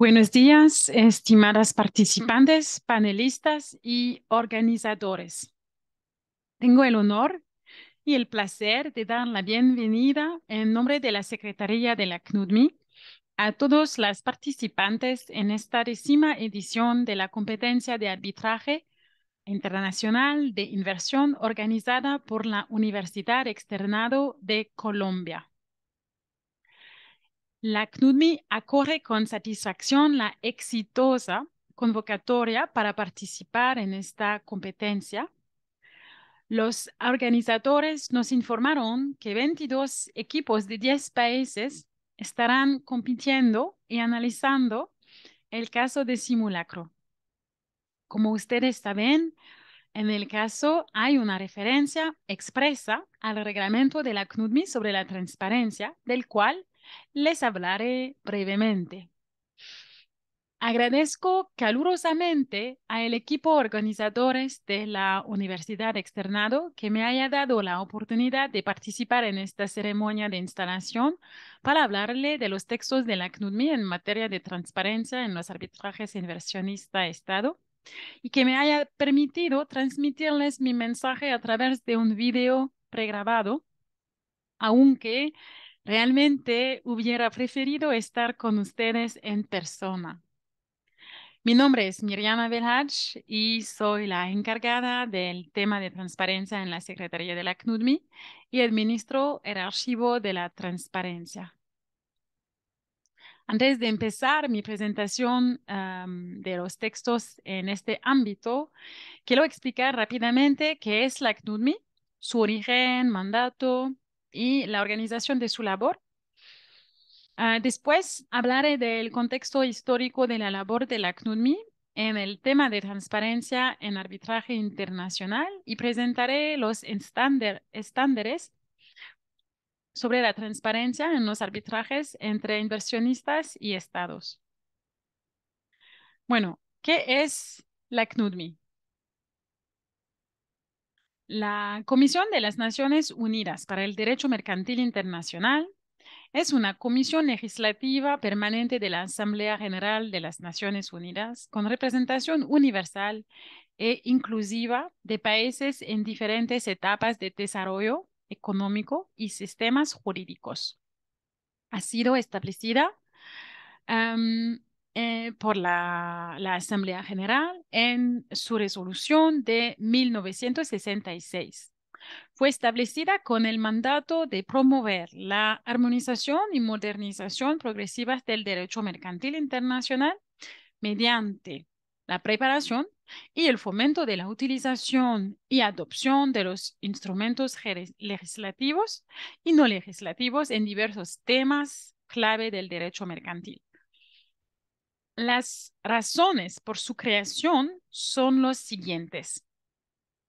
Buenos días, estimadas participantes, panelistas y organizadores. Tengo el honor y el placer de dar la bienvenida en nombre de la Secretaría de la CNUDMI a todos los participantes en esta décima edición de la competencia de arbitraje internacional de inversión organizada por la Universidad Externado de Colombia. La CNUDMI acoge con satisfacción la exitosa convocatoria para participar en esta competencia. Los organizadores nos informaron que 22 equipos de 10 países estarán compitiendo y analizando el caso de simulacro. Como ustedes saben, en el caso hay una referencia expresa al reglamento de la CNUDMI sobre la transparencia, del cual les hablaré brevemente. Agradezco calurosamente al equipo organizadores de la Universidad Externado que me haya dado la oportunidad de participar en esta ceremonia de instalación para hablarle de los textos de la CNUDMI en materia de transparencia en los arbitrajes inversionista-estado y que me haya permitido transmitirles mi mensaje a través de un video pregrabado, aunque Realmente hubiera preferido estar con ustedes en persona. Mi nombre es Miriana Belhaj y soy la encargada del tema de transparencia en la Secretaría de la CNUDMI y administro el archivo de la transparencia. Antes de empezar mi presentación de los textos en este ámbito, quiero explicar rápidamente qué es la CNUDMI, su origen, mandato, y la organización de su labor. Ah, después hablaré del contexto histórico de la labor de la CNUDMI en el tema de transparencia en arbitraje internacional y presentaré los estándares sobre la transparencia en los arbitrajes entre inversionistas y estados. Bueno, ¿qué es la CNUDMI? La Comisión de las Naciones Unidas para el Derecho Mercantil Internacional es una comisión legislativa permanente de la Asamblea General de las Naciones Unidas con representación universal e inclusiva de países en diferentes etapas de desarrollo económico y sistemas jurídicos. Ha sido establecida eh, por la, Asamblea General en su resolución de 1966. Fue establecida con el mandato de promover la armonización y modernización progresivas del derecho mercantil internacional mediante la preparación y el fomento de la utilización y adopción de los instrumentos legislativos y no legislativos en diversos temas clave del derecho mercantil las razones por su creación son los siguientes.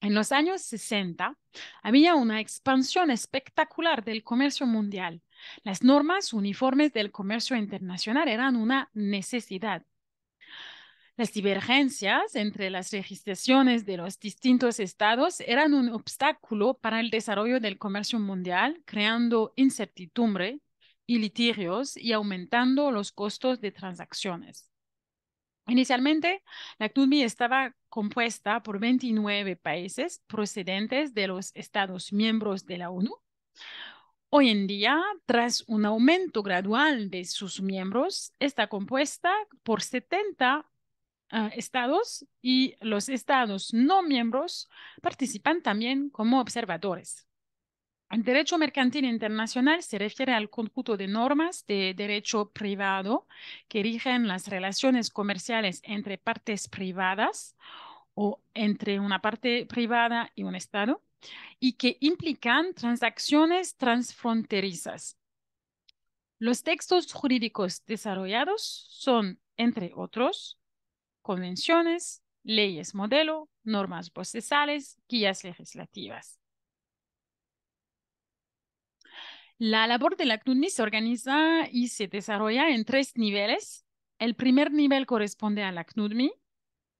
En los años 60 había una expansión espectacular del comercio mundial. Las normas uniformes del comercio internacional eran una necesidad. Las divergencias entre las registraciones de los distintos estados eran un obstáculo para el desarrollo del comercio mundial, creando incertidumbre y litigios y aumentando los costos de transacciones. Inicialmente, la CNUDMI estaba compuesta por 29 países procedentes de los Estados miembros de la ONU. Hoy en día, tras un aumento gradual de sus miembros, está compuesta por 70 ah, estados y los estados no miembros participan también como observadores. El derecho mercantil internacional se refiere al conjunto de normas de derecho privado que rigen las relaciones comerciales entre partes privadas o entre una parte privada y un Estado y que implican transacciones transfronterizas. Los textos jurídicos desarrollados son, entre otros, convenciones, leyes modelo, normas procesales, guías legislativas. La labor de la CNUDMI se organiza y se desarrolla en tres niveles. El primer nivel corresponde a la CNUDMI,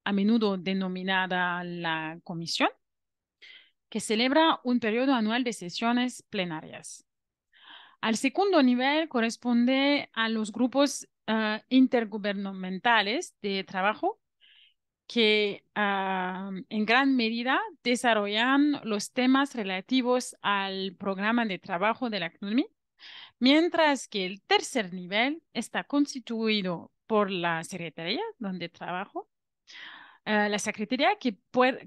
a menudo denominada la Comisión, que celebra un periodo anual de sesiones plenarias. Al segundo nivel corresponde a los grupos ah, intergubernamentales de trabajo que ah, en gran medida desarrollan los temas relativos al programa de trabajo de la CNULMI, mientras que el tercer nivel está constituido por la Secretaría, donde trabajo, eh, la Secretaría que,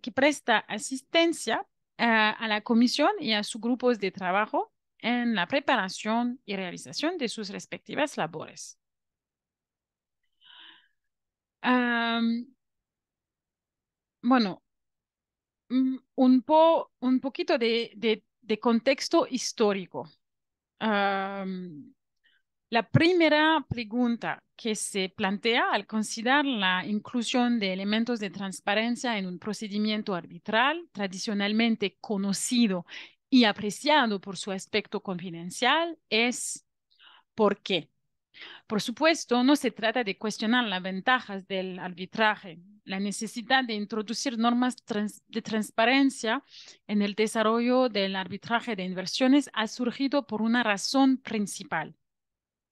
que presta asistencia eh, a la Comisión y a sus grupos de trabajo en la preparación y realización de sus respectivas labores bueno, mm, un, poquito de, contexto histórico. la primera pregunta que se plantea al considerar la inclusión de elementos de transparencia en un procedimiento arbitral tradicionalmente conocido y apreciado por su aspecto confidencial es ¿por qué? Por supuesto, no se trata de cuestionar las ventajas del arbitraje, la necesidad de introducir normas de transparencia en el desarrollo del arbitraje de inversiones ha surgido por una razón principal.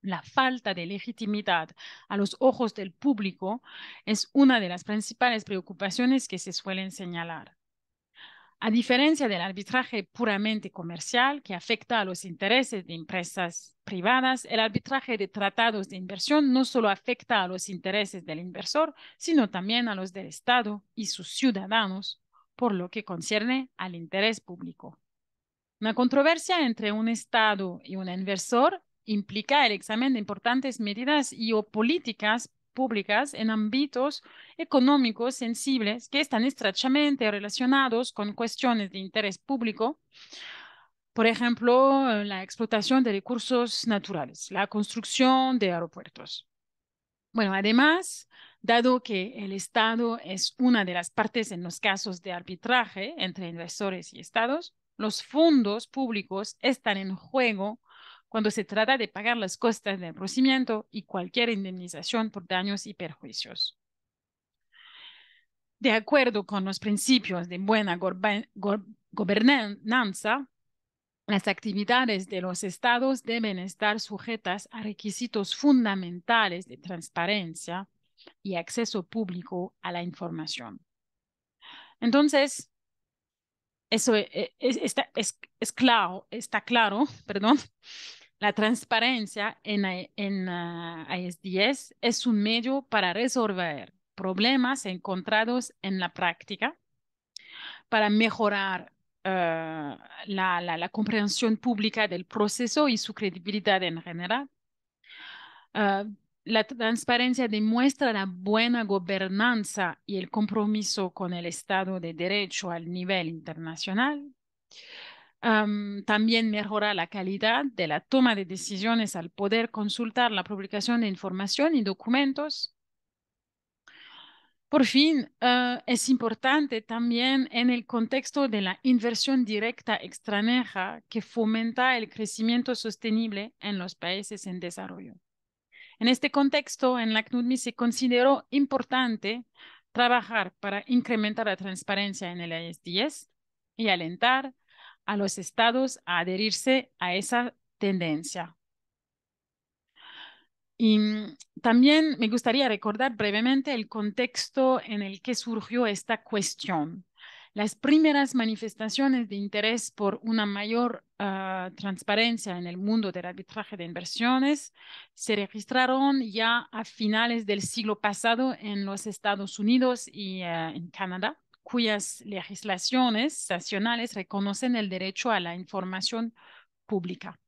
La falta de legitimidad a los ojos del público es una de las principales preocupaciones que se suelen señalar. A diferencia del arbitraje puramente comercial que afecta a los intereses de empresas privadas, el arbitraje de tratados de inversión no solo afecta a los intereses del inversor, sino también a los del Estado y sus ciudadanos, por lo que concierne al interés público. Una controversia entre un Estado y un inversor implica el examen de importantes medidas y o políticas públicas en ámbitos económicos sensibles que están estrechamente relacionados con cuestiones de interés público, por ejemplo, eh, la explotación de recursos naturales, la construcción de aeropuertos. Bueno, además, dado que el Estado es una de las partes en los casos de arbitraje entre inversores y Estados, los fondos públicos están en juego cuando se trata de pagar las costas del procedimiento y cualquier indemnización por daños y perjuicios. De acuerdo con los principios de buena gobernanza, las actividades de los estados deben estar sujetas a requisitos fundamentales de transparencia y acceso público a la información. Entonces, eso eh, está es, claro, está claro, perdón, la transparencia en, e, en ISDS e es un medio para resolver problemas encontrados en la práctica, para mejorar eh, la, comprensión pública del proceso y su credibilidad en general. Eh, la transparencia demuestra la buena gobernanza y el compromiso con el Estado de Derecho al nivel internacional también mejora la calidad de la toma de decisiones al poder consultar la publicación de información y documentos. Por fin, ah, es importante también en el contexto de la inversión directa extranjera que fomenta el crecimiento sostenible en los países en desarrollo. En este contexto, en la CNUDMI se consideró importante trabajar para incrementar la transparencia en el ISDS y alentar a los estados a adherirse a esa tendencia. Y mm, también me gustaría recordar brevemente el contexto en el que surgió esta cuestión. Las primeras manifestaciones de interés por una mayor ah, transparencia en el mundo del arbitraje de inversiones se registraron ya a finales del siglo pasado en los Estados Unidos y eh, en Canadá cuyas legislaciones nacionales reconocen el derecho a la información pública.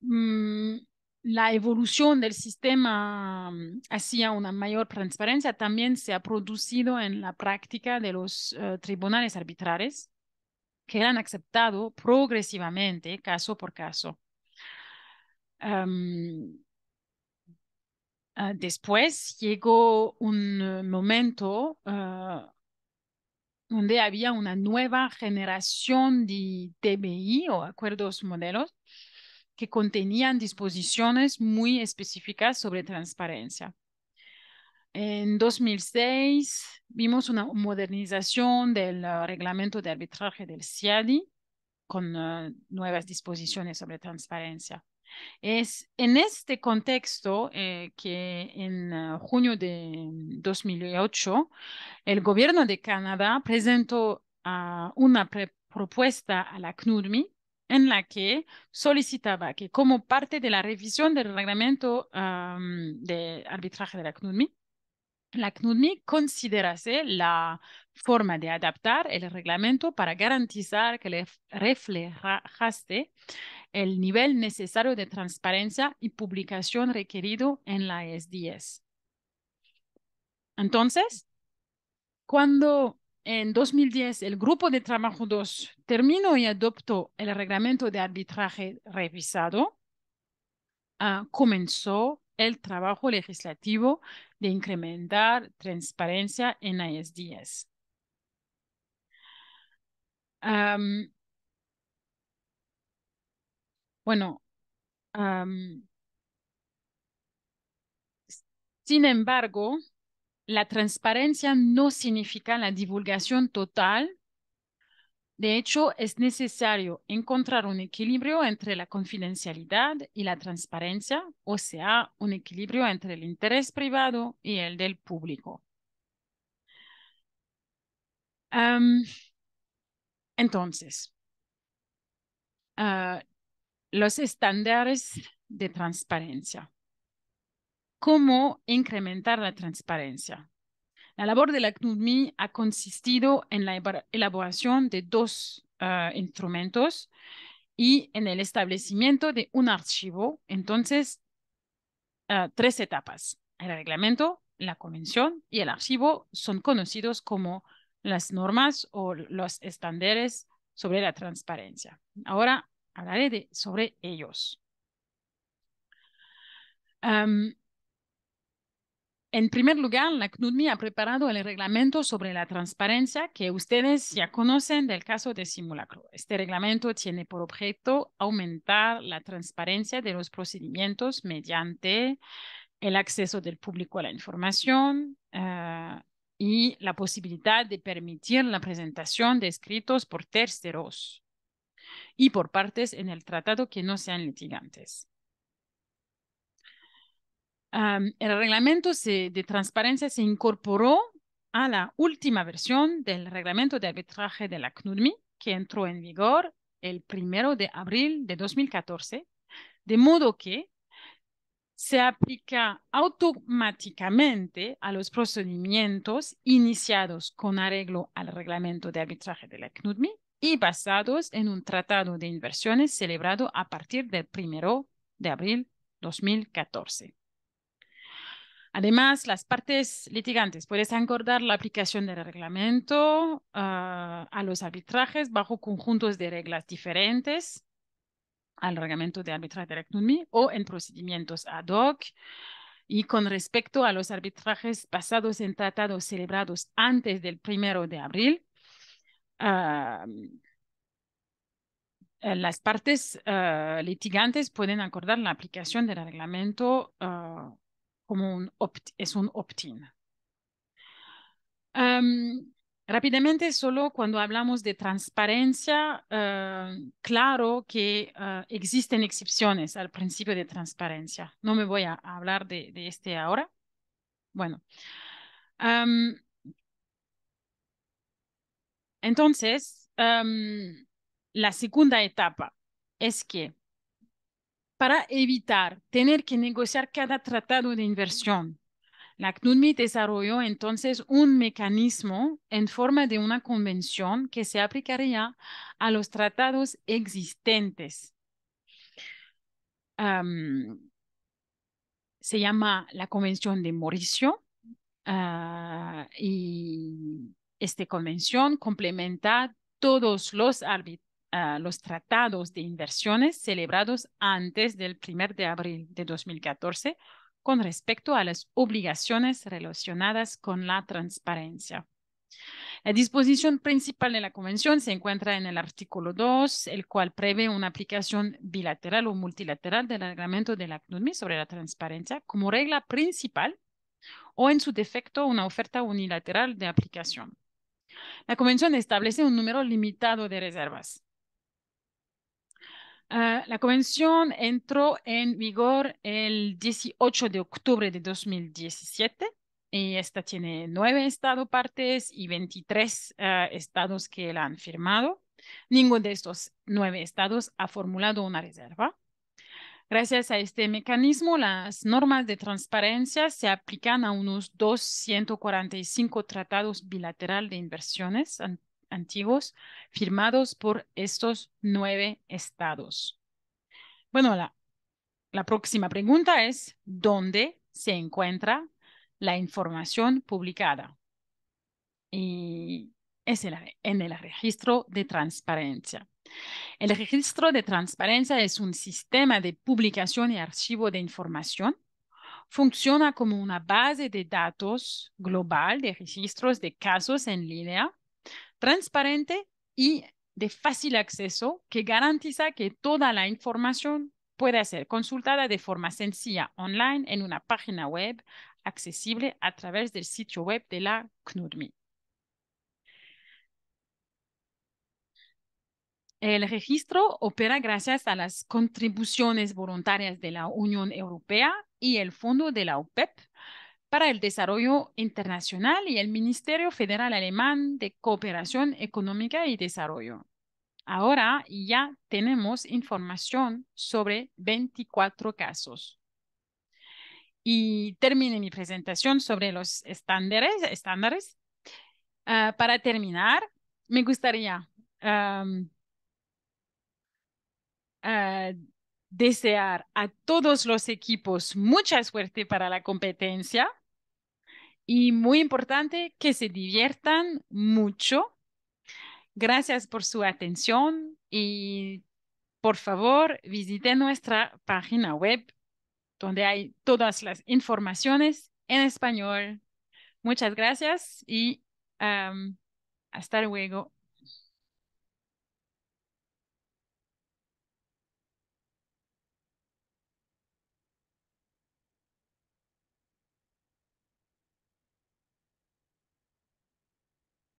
Mm, la evolución del sistema mm, hacia una mayor transparencia también se ha producido en la práctica de los eh, tribunales arbitrales, que han aceptado progresivamente, caso por caso. Em, Ah, después llegó un eh, momento ah, donde había una nueva generación de TBI o acuerdos modelos que contenían disposiciones muy específicas sobre transparencia. En 2006 vimos una modernización del ah, reglamento de arbitraje del CIADI con nuevas disposiciones sobre transparencia. Es en este contexto eh, que en ah, junio de 2008 el gobierno de Canadá presentó ah, una propuesta a la CNUDMI en la que solicitaba que como parte de la revisión del reglamento de arbitraje de la CNUDMI, la CNUDMI considerase la forma de adaptar el reglamento para garantizar que le reflejase el nivel necesario de transparencia y publicación requerido en la S10. Entonces, cuando en 2010 el Grupo de Trabajo 2 terminó y adoptó el reglamento de arbitraje revisado, ah, comenzó el trabajo legislativo de incrementar transparencia en la ISDS. Um, bueno, sin embargo, la transparencia no significa la divulgación total. De hecho, es necesario encontrar un equilibrio entre la confidencialidad y la transparencia, o sea, un equilibrio entre el interés privado y el del público. entonces, ah, los estándares de transparencia. ¿Cómo incrementar la transparencia? La labor de la CNUDMI ha consistido en la elaboración de dos ah, instrumentos y en el establecimiento de un archivo. Entonces, ah, tres etapas. El reglamento, la convención y el archivo son conocidos como las normas o los estándares sobre la transparencia. Ahora Hablaré sobre ellos. en primer lugar, la CNUDMI ha preparado el reglamento sobre la transparencia que ustedes ya conocen del caso de simulacro. Este reglamento tiene por objeto aumentar la transparencia de los procedimientos mediante el acceso del público a la información ah, y la posibilidad de permitir la presentación de escritos por terceros y por partes en el tratado que no sean litigantes. el reglamento de transparencia se incorporó a la última versión del reglamento de arbitraje de la CNUDMI, que entró en vigor el primero de abril de 2014, de modo que se aplica automáticamente a los procedimientos iniciados con arreglo al reglamento de arbitraje de la CNUDMI y basados en un tratado de inversiones celebrado a partir del 1 de abril 2014. Además, las partes litigantes pueden acordar la aplicación del reglamento ah, a los arbitrajes bajo conjuntos de reglas diferentes al reglamento de arbitraje de o en procedimientos ad hoc. Y con respecto a los arbitrajes basados en tratados celebrados antes del primero de abril, Ah, eh, las partes ah, litigantes pueden acordar la aplicación del reglamento ah, como un opt es un opt-in. rápidamente, solo cuando hablamos de transparencia, claro que existen excepciones al principio de transparencia. No me voy a hablar de, este ahora. Bueno. Um, entonces, la segunda etapa es que para evitar tener que negociar cada tratado de inversión, la CNUDMI desarrolló entonces un mecanismo en forma de una convención que se aplicaría a los tratados existentes. se llama la Convención de Mauricio ah, y esta convención complementa todos ah, los, tratados de inversiones celebrados antes del 1 de abril de 2014 con respecto a las obligaciones relacionadas con la transparencia. La disposición principal de la Convención se encuentra en el artículo 2, el cual prevé una aplicación bilateral o multilateral del reglamento de la CNUDMI sobre la transparencia como regla principal o en su defecto una oferta unilateral de aplicación. La Convención establece un número limitado de reservas. Ah, la Convención entró en vigor el 18 de octubre de 2017 y esta tiene nueve estados partes y 23 ah, estados que la han firmado. Ninguno de estos nueve estados ha formulado una reserva. Gracias a este mecanismo, las normas de transparencia se aplican a unos 245 tratados bilateral de inversiones antiguos firmados por estos nueve estados. Bueno, la, próxima pregunta es, ¿dónde se encuentra la información publicada? es en el registro de transparencia. El registro de transparencia es un sistema de publicación y archivo de información. Funciona como una base de datos global de registros de casos en línea, transparente y de fácil acceso que garantiza que toda la información pueda ser consultada de forma sencilla online en una página web accesible a través del sitio web de la CNURMI. El registro opera gracias a las contribuciones voluntarias de la Unión Europea y el Fondo de la OPEP para el Desarrollo Internacional y el Ministerio Federal Alemán de Cooperación Económica y Desarrollo. Ahora ya tenemos información sobre 24 casos. Y termine mi presentación sobre los estándares. estándares. Ah, para terminar, me gustaría desear a todos los equipos mucha suerte para la competencia y muy importante que se diviertan mucho. Gracias por su atención y por favor visite nuestra página web donde hay todas las informaciones en español. Muchas gracias y hasta luego.